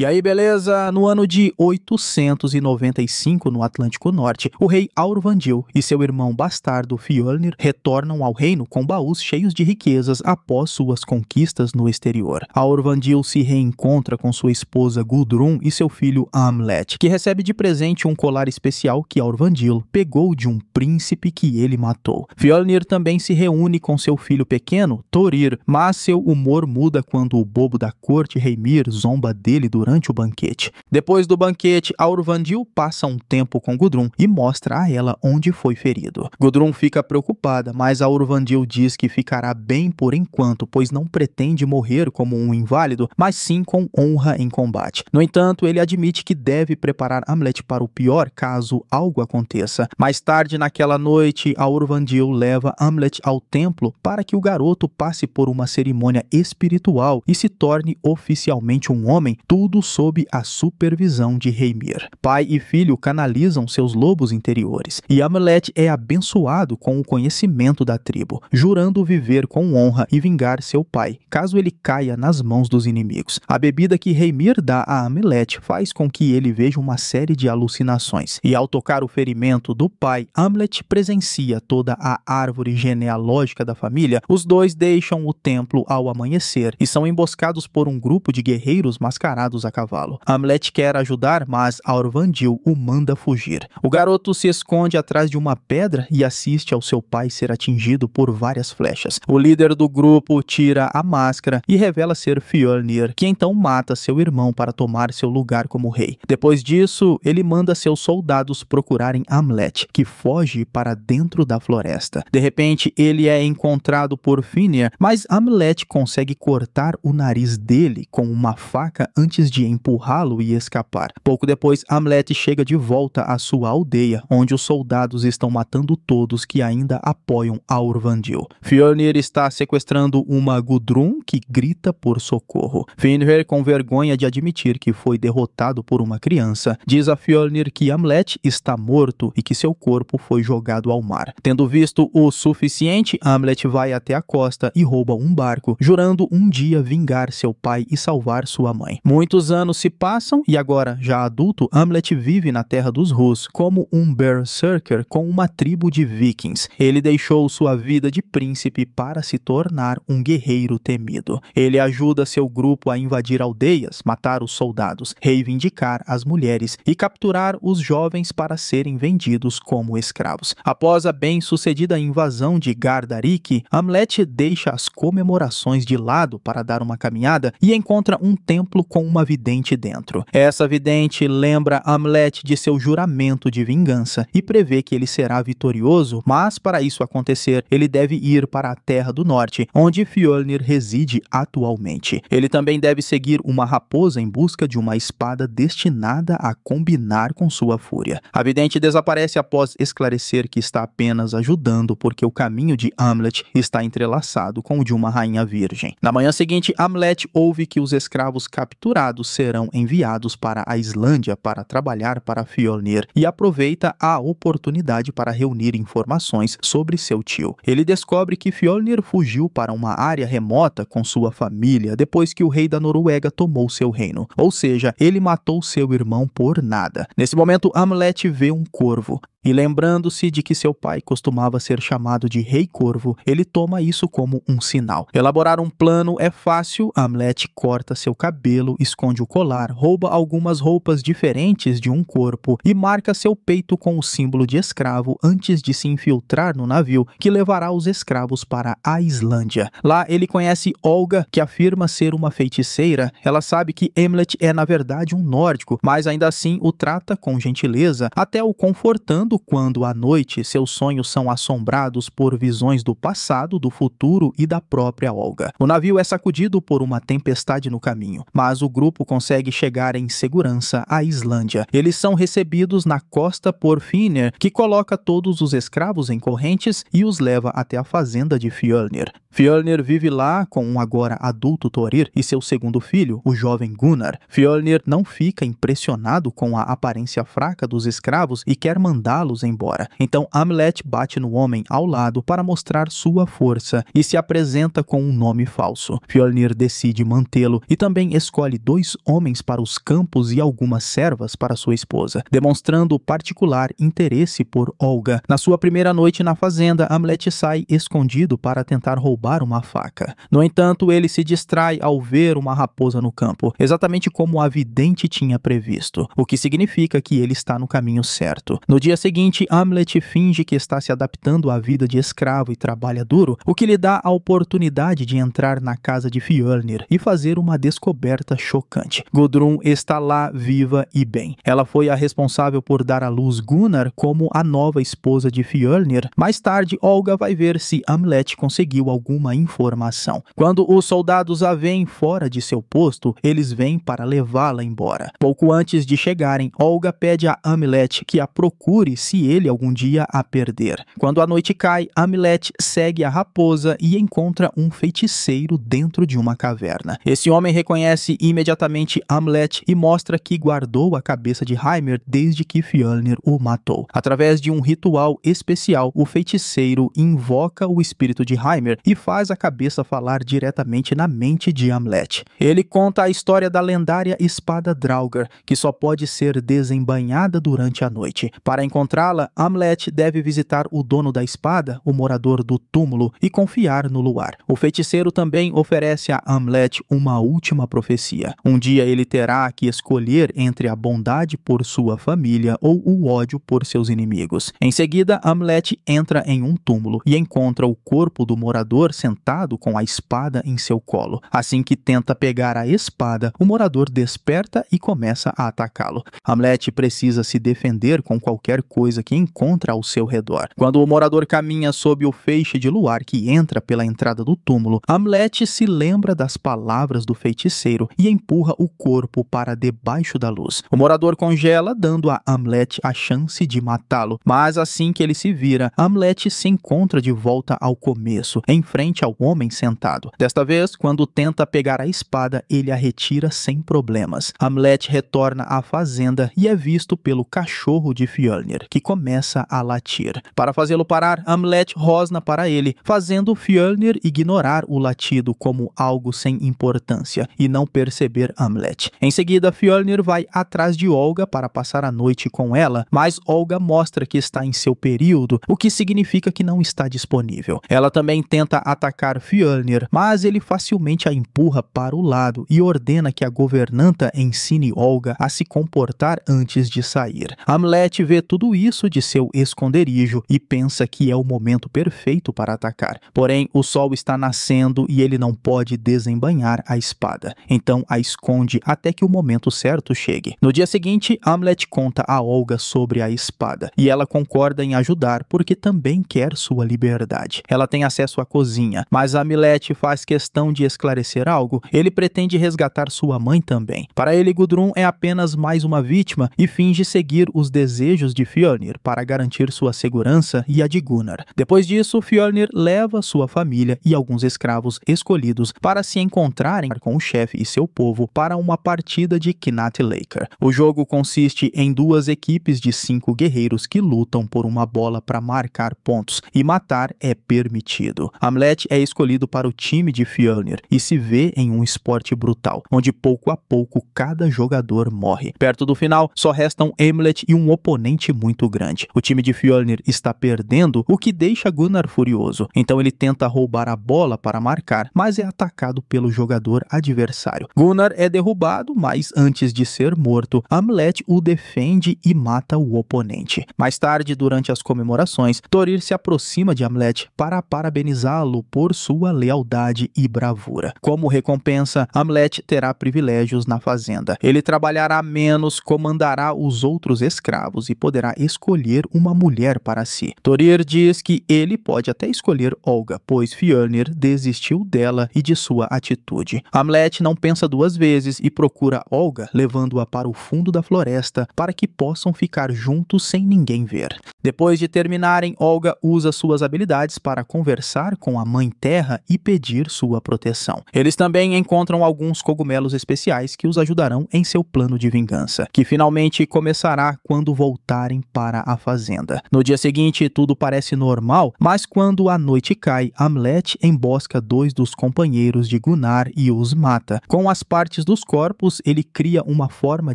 E aí, beleza? No ano de 895, no Atlântico Norte, o rei Aurvandil e seu irmão bastardo Fjölnir retornam ao reino com baús cheios de riquezas após suas conquistas no exterior. Aurvandil se reencontra com sua esposa Gudrun e seu filho Amlet, que recebe de presente um colar especial que Aurvandil pegou de um príncipe que ele matou. Fjölnir também se reúne com seu filho pequeno, Thorir, mas seu humor muda quando o bobo da corte Reymir, zomba dele durante durante o banquete. Depois do banquete, Aurvandil passa um tempo com Gudrun e mostra a ela onde foi ferido. Gudrun fica preocupada, mas Aurvandil diz que ficará bem por enquanto, pois não pretende morrer como um inválido, mas sim com honra em combate. No entanto, ele admite que deve preparar Hamlet para o pior caso algo aconteça. Mais tarde naquela noite, Aurvandil leva Hamlet ao templo para que o garoto passe por uma cerimônia espiritual e se torne oficialmente um homem, tudo tudo sob a supervisão de Reimir. Pai e filho canalizam seus lobos interiores, e Amleth é abençoado com o conhecimento da tribo, jurando viver com honra e vingar seu pai, caso ele caia nas mãos dos inimigos. A bebida que Reimir dá a Amleth faz com que ele veja uma série de alucinações, e ao tocar o ferimento do pai, Amleth presencia toda a árvore genealógica da família, os dois deixam o templo ao amanhecer e são emboscados por um grupo de guerreiros mascarados a cavalo. Hamlet quer ajudar, mas Aurvandil o manda fugir. O garoto se esconde atrás de uma pedra e assiste ao seu pai ser atingido por várias flechas. O líder do grupo tira a máscara e revela ser Fjolnir, que então mata seu irmão para tomar seu lugar como rei. Depois disso, ele manda seus soldados procurarem Hamlet, que foge para dentro da floresta. De repente, ele é encontrado por Finir, mas Hamlet consegue cortar o nariz dele com uma faca antes de de empurrá-lo e escapar. Pouco depois, Hamlet chega de volta à sua aldeia, onde os soldados estão matando todos que ainda apoiam a Urvandil. Fjörnir está sequestrando uma Gudrun que grita por socorro. Fenrir, com vergonha de admitir que foi derrotado por uma criança, diz a Fjörnir que Hamlet está morto e que seu corpo foi jogado ao mar. Tendo visto o suficiente, Hamlet vai até a costa e rouba um barco, jurando um dia vingar seu pai e salvar sua mãe. Muitos anos se passam e agora, já adulto, Hamlet vive na terra dos Rus como um berserker com uma tribo de vikings. Ele deixou sua vida de príncipe para se tornar um guerreiro temido. Ele ajuda seu grupo a invadir aldeias, matar os soldados, reivindicar as mulheres e capturar os jovens para serem vendidos como escravos. Após a bem-sucedida invasão de Gardarik, Hamlet deixa as comemorações de lado para dar uma caminhada e encontra um templo com uma vidente dentro. Essa vidente lembra Hamlet de seu juramento de vingança e prevê que ele será vitorioso, mas para isso acontecer, ele deve ir para a Terra do Norte, onde Fjolnir reside atualmente. Ele também deve seguir uma raposa em busca de uma espada destinada a combinar com sua fúria. A vidente desaparece após esclarecer que está apenas ajudando porque o caminho de Hamlet está entrelaçado com o de uma rainha virgem. Na manhã seguinte, Hamlet ouve que os escravos capturados soldados serão enviados para a Islândia para trabalhar para Fjolnir e aproveita a oportunidade para reunir informações sobre seu tio. Ele descobre que Fjolnir fugiu para uma área remota com sua família depois que o rei da Noruega tomou seu reino, ou seja, ele matou seu irmão por nada. Nesse momento, Hamlet vê um corvo. E lembrando-se de que seu pai costumava ser chamado de Rei Corvo, ele toma isso como um sinal. Elaborar um plano é fácil, Hamlet corta seu cabelo, esconde o colar, rouba algumas roupas diferentes de um corpo e marca seu peito com o símbolo de escravo antes de se infiltrar no navio que levará os escravos para a Islândia. Lá ele conhece Olga, que afirma ser uma feiticeira. Ela sabe que Hamlet é na verdade um nórdico, mas ainda assim o trata com gentileza, até o confortando quando à noite seus sonhos são assombrados por visões do passado, do futuro e da própria Olga. O navio é sacudido por uma tempestade no caminho, mas o grupo consegue chegar em segurança à Islândia. Eles são recebidos na costa por Finner, que coloca todos os escravos em correntes e os leva até a fazenda de Fjölnir. Fjölnir vive lá com um agora adulto Thorir e seu segundo filho, o jovem Gunnar. Fjölnir não fica impressionado com a aparência fraca dos escravos e quer mandar mandá-los embora. Então Hamlet bate no homem ao lado para mostrar sua força e se apresenta com um nome falso. Fjolnir decide mantê-lo e também escolhe dois homens para os campos e algumas servas para sua esposa, demonstrando particular interesse por Olga. Na sua primeira noite na fazenda, Hamlet sai escondido para tentar roubar uma faca. No entanto, ele se distrai ao ver uma raposa no campo, exatamente como a vidente tinha previsto, o que significa que ele está no caminho certo. No dia seguinte, seguinte, Hamlet finge que está se adaptando à vida de escravo e trabalha duro, o que lhe dá a oportunidade de entrar na casa de Fjölnir e fazer uma descoberta chocante. Gudrun está lá viva e bem. Ela foi a responsável por dar à luz Gunnar como a nova esposa de Fjölnir. Mais tarde, Olga vai ver se Hamlet conseguiu alguma informação. Quando os soldados a veem fora de seu posto, eles vêm para levá-la embora. Pouco antes de chegarem, Olga pede a Hamlet que a procure se ele algum dia a perder. Quando a noite cai, Hamlet segue a raposa e encontra um feiticeiro dentro de uma caverna. Esse homem reconhece imediatamente Hamlet e mostra que guardou a cabeça de Heimer desde que Fjölnir o matou. Através de um ritual especial, o feiticeiro invoca o espírito de Heimer e faz a cabeça falar diretamente na mente de Hamlet. Ele conta a história da lendária espada Draugr, que só pode ser desembanhada durante a noite. Para encontrar encontrá-la, Hamlet deve visitar o dono da espada, o morador do túmulo, e confiar no luar. O feiticeiro também oferece a Hamlet uma última profecia. Um dia ele terá que escolher entre a bondade por sua família ou o ódio por seus inimigos. Em seguida, Hamlet entra em um túmulo e encontra o corpo do morador sentado com a espada em seu colo. Assim que tenta pegar a espada, o morador desperta e começa a atacá-lo. Hamlet precisa se defender com qualquer coisa coisa que encontra ao seu redor. Quando o morador caminha sob o feixe de luar que entra pela entrada do túmulo, Hamlet se lembra das palavras do feiticeiro e empurra o corpo para debaixo da luz. O morador congela, dando a Hamlet a chance de matá-lo, mas assim que ele se vira, Hamlet se encontra de volta ao começo, em frente ao homem sentado. Desta vez, quando tenta pegar a espada, ele a retira sem problemas. Hamlet retorna à fazenda e é visto pelo cachorro de Fjölnir que começa a latir. Para fazê-lo parar, Hamlet rosna para ele, fazendo Fjölnir ignorar o latido como algo sem importância e não perceber Hamlet. Em seguida, Fjölnir vai atrás de Olga para passar a noite com ela, mas Olga mostra que está em seu período, o que significa que não está disponível. Ela também tenta atacar Fjölnir, mas ele facilmente a empurra para o lado e ordena que a governanta ensine Olga a se comportar antes de sair. Hamlet vê tudo isso de seu esconderijo e pensa que é o momento perfeito para atacar. Porém, o sol está nascendo e ele não pode desembanhar a espada, então a esconde até que o momento certo chegue. No dia seguinte, Hamlet conta a Olga sobre a espada e ela concorda em ajudar porque também quer sua liberdade. Ela tem acesso à cozinha, mas Hamlet faz questão de esclarecer algo. Ele pretende resgatar sua mãe também. Para ele, Gudrun é apenas mais uma vítima e finge seguir os desejos de Fjölnir para garantir sua segurança e a de Gunnar. Depois disso, Fjölnir leva sua família e alguns escravos escolhidos para se encontrarem com o chefe e seu povo para uma partida de Knat Laker. O jogo consiste em duas equipes de cinco guerreiros que lutam por uma bola para marcar pontos, e matar é permitido. Hamlet é escolhido para o time de Fjölnir e se vê em um esporte brutal, onde pouco a pouco cada jogador morre. Perto do final, só restam Hamlet e um oponente muito muito grande. O time de Fjölnir está perdendo, o que deixa Gunnar furioso. Então ele tenta roubar a bola para marcar, mas é atacado pelo jogador adversário. Gunnar é derrubado, mas antes de ser morto, Hamlet o defende e mata o oponente. Mais tarde, durante as comemorações, Thorir se aproxima de Hamlet para parabenizá-lo por sua lealdade e bravura. Como recompensa, Hamlet terá privilégios na fazenda. Ele trabalhará menos, comandará os outros escravos e poderá escolher uma mulher para si. Thorir diz que ele pode até escolher Olga, pois Fjörnir desistiu dela e de sua atitude. Hamlet não pensa duas vezes e procura Olga, levando-a para o fundo da floresta para que possam ficar juntos sem ninguém ver. Depois de terminarem, Olga usa suas habilidades para conversar com a Mãe Terra e pedir sua proteção. Eles também encontram alguns cogumelos especiais que os ajudarão em seu plano de vingança, que finalmente começará quando voltarem para a fazenda. No dia seguinte, tudo parece normal, mas quando a noite cai, Hamlet embosca dois dos companheiros de Gunnar e os mata. Com as partes dos corpos, ele cria uma forma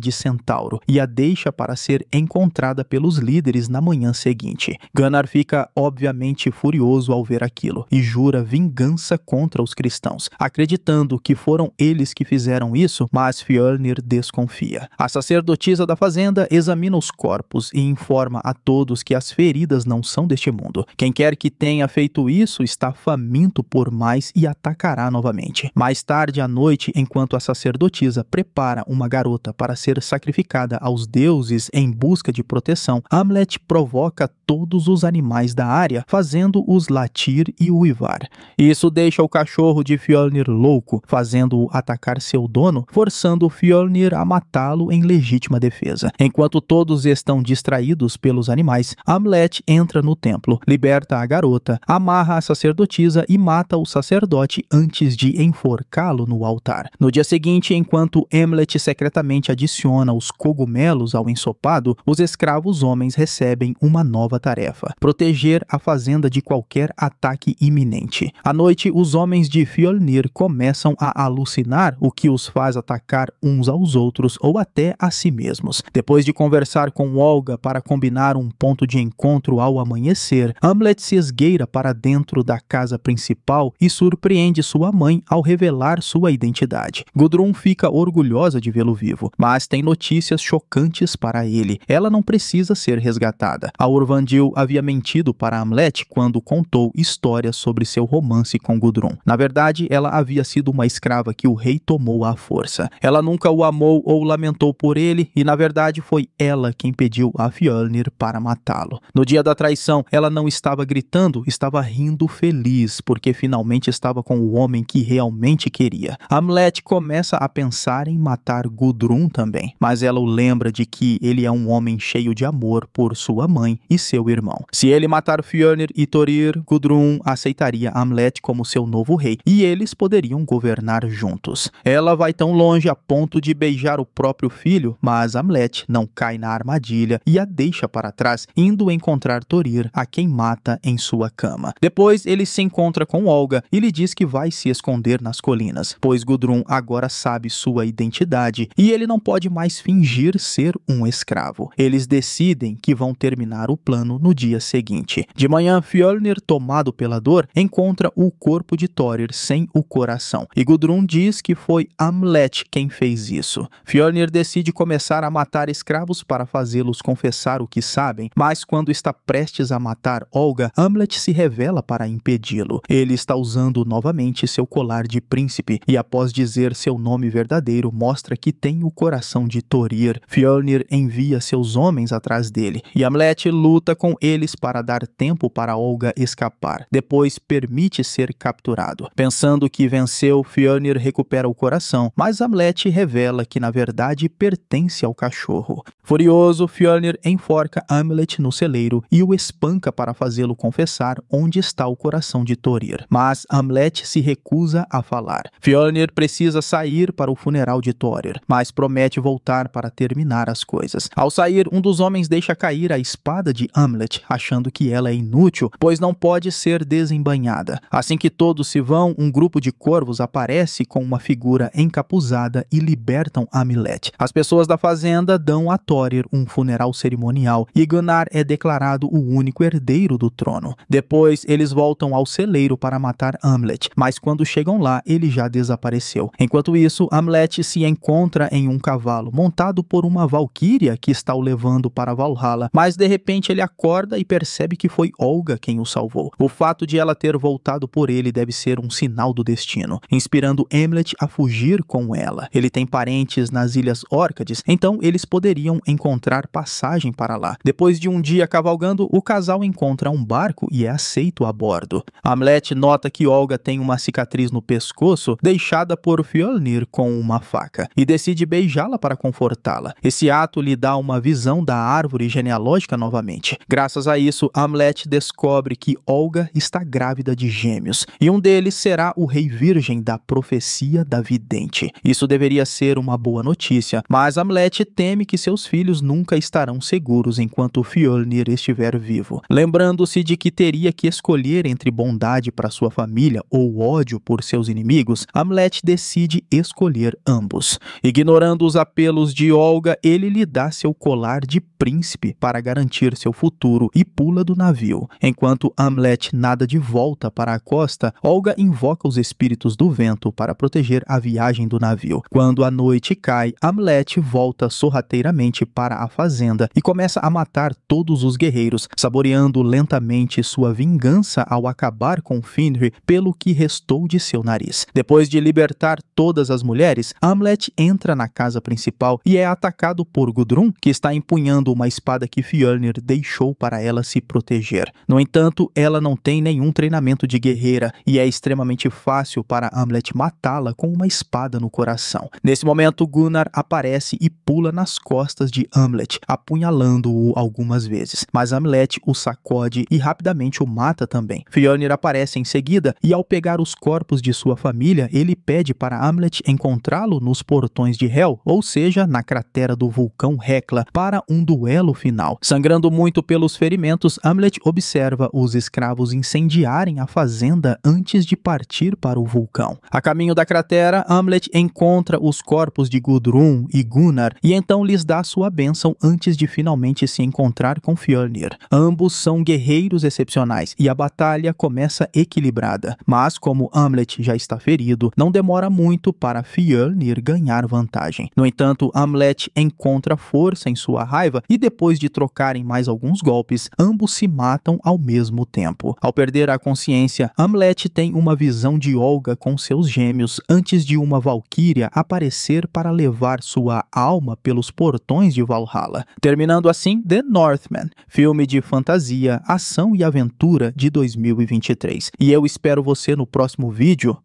de centauro e a deixa para ser encontrada pelos líderes na manhã seguinte. Gunnar fica obviamente furioso ao ver aquilo e jura vingança contra os cristãos, acreditando que foram eles que fizeram isso, mas Fjölnir desconfia. A sacerdotisa da fazenda examina os corpos e informa informa a todos que as feridas não são deste mundo. Quem quer que tenha feito isso está faminto por mais e atacará novamente. Mais tarde à noite, enquanto a sacerdotisa prepara uma garota para ser sacrificada aos deuses em busca de proteção, Hamlet provoca todos os animais da área, fazendo-os latir e uivar. Isso deixa o cachorro de Fjolnir louco, fazendo-o atacar seu dono, forçando Fjolnir a matá-lo em legítima defesa. Enquanto todos estão distraídos, pelos animais, Hamlet entra no templo, liberta a garota, amarra a sacerdotisa e mata o sacerdote antes de enforcá-lo no altar. No dia seguinte, enquanto Hamlet secretamente adiciona os cogumelos ao ensopado, os escravos homens recebem uma nova tarefa: proteger a fazenda de qualquer ataque iminente. À noite, os homens de Fjolnir começam a alucinar, o que os faz atacar uns aos outros ou até a si mesmos. Depois de conversar com Olga para combinar um ponto de encontro ao amanhecer, Hamlet se esgueira para dentro da casa principal e surpreende sua mãe ao revelar sua identidade. Gudrun fica orgulhosa de vê-lo vivo, mas tem notícias chocantes para ele. Ela não precisa ser resgatada. A Urvandil havia mentido para Hamlet quando contou histórias sobre seu romance com Gudrun. Na verdade, ela havia sido uma escrava que o rei tomou à força. Ela nunca o amou ou lamentou por ele e, na verdade, foi ela quem pediu a Fiona para matá-lo. No dia da traição, ela não estava gritando, estava rindo feliz, porque finalmente estava com o homem que realmente queria. Hamlet começa a pensar em matar Gudrun também, mas ela o lembra de que ele é um homem cheio de amor por sua mãe e seu irmão. Se ele matar Fjölnir e Thorir, Gudrun aceitaria Hamlet como seu novo rei e eles poderiam governar juntos. Ela vai tão longe a ponto de beijar o próprio filho, mas Hamlet não cai na armadilha e a deixa para trás, indo encontrar Torir, a quem mata em sua cama. Depois, ele se encontra com Olga e lhe diz que vai se esconder nas colinas, pois Gudrun agora sabe sua identidade e ele não pode mais fingir ser um escravo. Eles decidem que vão terminar o plano no dia seguinte. De manhã, Fjölnir tomado pela dor, encontra o corpo de Thorir sem o coração, e Gudrun diz que foi Amlet quem fez isso. Fjölnir decide começar a matar escravos para fazê-los confessar contar o que sabem, mas quando está prestes a matar Olga, Hamlet se revela para impedi-lo. Ele está usando novamente seu colar de príncipe e, após dizer seu nome verdadeiro, mostra que tem o coração de Thorir. Fjölnir envia seus homens atrás dele e Hamlet luta com eles para dar tempo para Olga escapar. Depois permite ser capturado. Pensando que venceu, Fjölnir recupera o coração, mas Hamlet revela que na verdade pertence ao cachorro. Furioso, Fjölnir enfrenta enforca Hamlet no celeiro e o espanca para fazê-lo confessar onde está o coração de Thorir. Mas Hamlet se recusa a falar. Fjolnir precisa sair para o funeral de Thorir, mas promete voltar para terminar as coisas. Ao sair, um dos homens deixa cair a espada de Hamlet, achando que ela é inútil, pois não pode ser desembanhada. Assim que todos se vão, um grupo de corvos aparece com uma figura encapuzada e libertam Hamlet. As pessoas da fazenda dão a Thorir um funeral cerimonial cerimonial e Gunnar é declarado o único herdeiro do trono. Depois, eles voltam ao celeiro para matar Hamlet, mas quando chegam lá, ele já desapareceu. Enquanto isso, Hamlet se encontra em um cavalo montado por uma valquíria que está o levando para Valhalla, mas de repente ele acorda e percebe que foi Olga quem o salvou. O fato de ela ter voltado por ele deve ser um sinal do destino, inspirando Hamlet a fugir com ela. Ele tem parentes nas Ilhas Órcades, então eles poderiam encontrar passagem para para lá. Depois de um dia cavalgando, o casal encontra um barco e é aceito a bordo. Hamlet nota que Olga tem uma cicatriz no pescoço deixada por Fjolnir com uma faca e decide beijá-la para confortá-la. Esse ato lhe dá uma visão da árvore genealógica novamente. Graças a isso, Hamlet descobre que Olga está grávida de gêmeos e um deles será o rei virgem da profecia da vidente. Isso deveria ser uma boa notícia, mas Hamlet teme que seus filhos nunca estarão seguros seguros enquanto Fjolnir estiver vivo, lembrando-se de que teria que escolher entre bondade para sua família ou ódio por seus inimigos, Hamlet decide escolher ambos. Ignorando os apelos de Olga, ele lhe dá seu colar de príncipe para garantir seu futuro e pula do navio. Enquanto Hamlet nada de volta para a costa, Olga invoca os espíritos do vento para proteger a viagem do navio. Quando a noite cai, Hamlet volta sorrateiramente para a fazenda e começa começa a matar todos os guerreiros, saboreando lentamente sua vingança ao acabar com Fenrir pelo que restou de seu nariz. Depois de libertar todas as mulheres, Hamlet entra na casa principal e é atacado por Gudrun, que está empunhando uma espada que Fjölnir deixou para ela se proteger. No entanto, ela não tem nenhum treinamento de guerreira e é extremamente fácil para Hamlet matá-la com uma espada no coração. Nesse momento, Gunnar aparece e pula nas costas de Hamlet, apunhalando estrangulando algumas vezes, mas Hamlet o sacode e rapidamente o mata também. Fjolnir aparece em seguida e ao pegar os corpos de sua família, ele pede para Hamlet encontrá-lo nos portões de Hel, ou seja, na cratera do vulcão Hecla, para um duelo final. Sangrando muito pelos ferimentos, Hamlet observa os escravos incendiarem a fazenda antes de partir para o vulcão. A caminho da cratera, Hamlet encontra os corpos de Gudrun e Gunnar e então lhes dá sua bênção antes de finalmente finalmente se encontrar com Fjölnir. Ambos são guerreiros excepcionais e a batalha começa equilibrada, mas como Hamlet já está ferido, não demora muito para Fjölnir ganhar vantagem. No entanto, Hamlet encontra força em sua raiva e depois de trocarem mais alguns golpes, ambos se matam ao mesmo tempo. Ao perder a consciência, Hamlet tem uma visão de Olga com seus gêmeos antes de uma valquíria aparecer para levar sua alma pelos portões de Valhalla. Terminando assim The Northman, filme de fantasia, ação e aventura de 2023. E eu espero você no próximo vídeo.